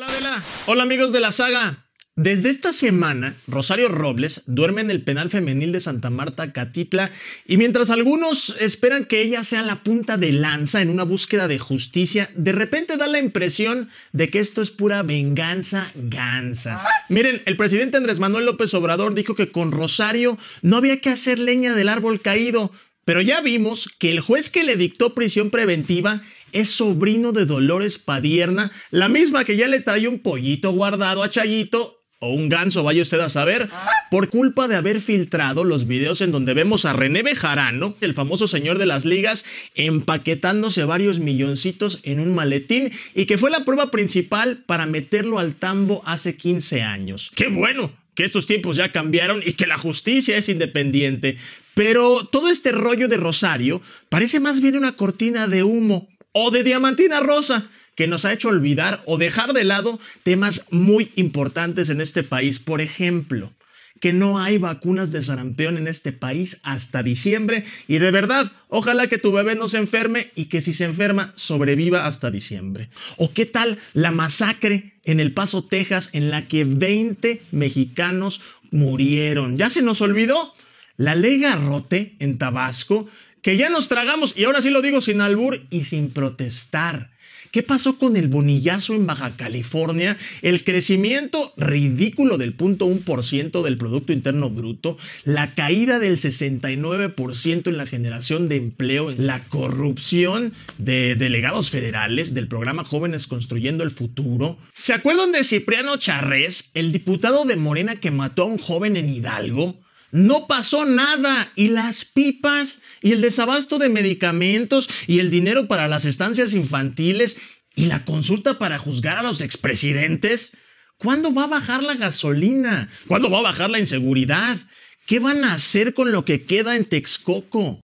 Hola, Hola, amigos de la saga. Desde esta semana, Rosario Robles duerme en el penal femenil de Santa Marta, Catitla, y mientras algunos esperan que ella sea la punta de lanza en una búsqueda de justicia, de repente da la impresión de que esto es pura venganza gansa. Miren, el presidente Andrés Manuel López Obrador dijo que con Rosario no había que hacer leña del árbol caído, pero ya vimos que el juez que le dictó prisión preventiva es sobrino de Dolores Padierna, la misma que ya le trae un pollito guardado a Chayito o un ganso, vaya usted a saber, por culpa de haber filtrado los videos en donde vemos a René Bejarano, el famoso señor de las ligas, empaquetándose varios milloncitos en un maletín y que fue la prueba principal para meterlo al tambo hace 15 años. ¡Qué bueno! Que estos tiempos ya cambiaron y que la justicia es independiente. Pero todo este rollo de Rosario parece más bien una cortina de humo o de Diamantina Rosa, que nos ha hecho olvidar o dejar de lado temas muy importantes en este país. Por ejemplo, que no hay vacunas de sarampión en este país hasta diciembre y de verdad, ojalá que tu bebé no se enferme y que si se enferma sobreviva hasta diciembre. ¿O qué tal la masacre en El Paso, Texas, en la que 20 mexicanos murieron? ¿Ya se nos olvidó? La ley Garrote en Tabasco que ya nos tragamos, y ahora sí lo digo sin albur y sin protestar. ¿Qué pasó con el bonillazo en Baja California? El crecimiento ridículo del 0.1% del Producto Interno Bruto, la caída del 69% en la generación de empleo, la corrupción de delegados federales del programa Jóvenes Construyendo el Futuro. ¿Se acuerdan de Cipriano Charrés, el diputado de Morena que mató a un joven en Hidalgo? No pasó nada y las pipas y el desabasto de medicamentos y el dinero para las estancias infantiles y la consulta para juzgar a los expresidentes. ¿Cuándo va a bajar la gasolina? ¿Cuándo va a bajar la inseguridad? ¿Qué van a hacer con lo que queda en Texcoco?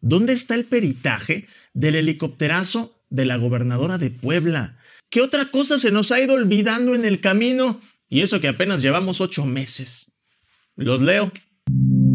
¿Dónde está el peritaje del helicópterazo de la gobernadora de Puebla? ¿Qué otra cosa se nos ha ido olvidando en el camino? Y eso que apenas llevamos ocho meses. Los leo. you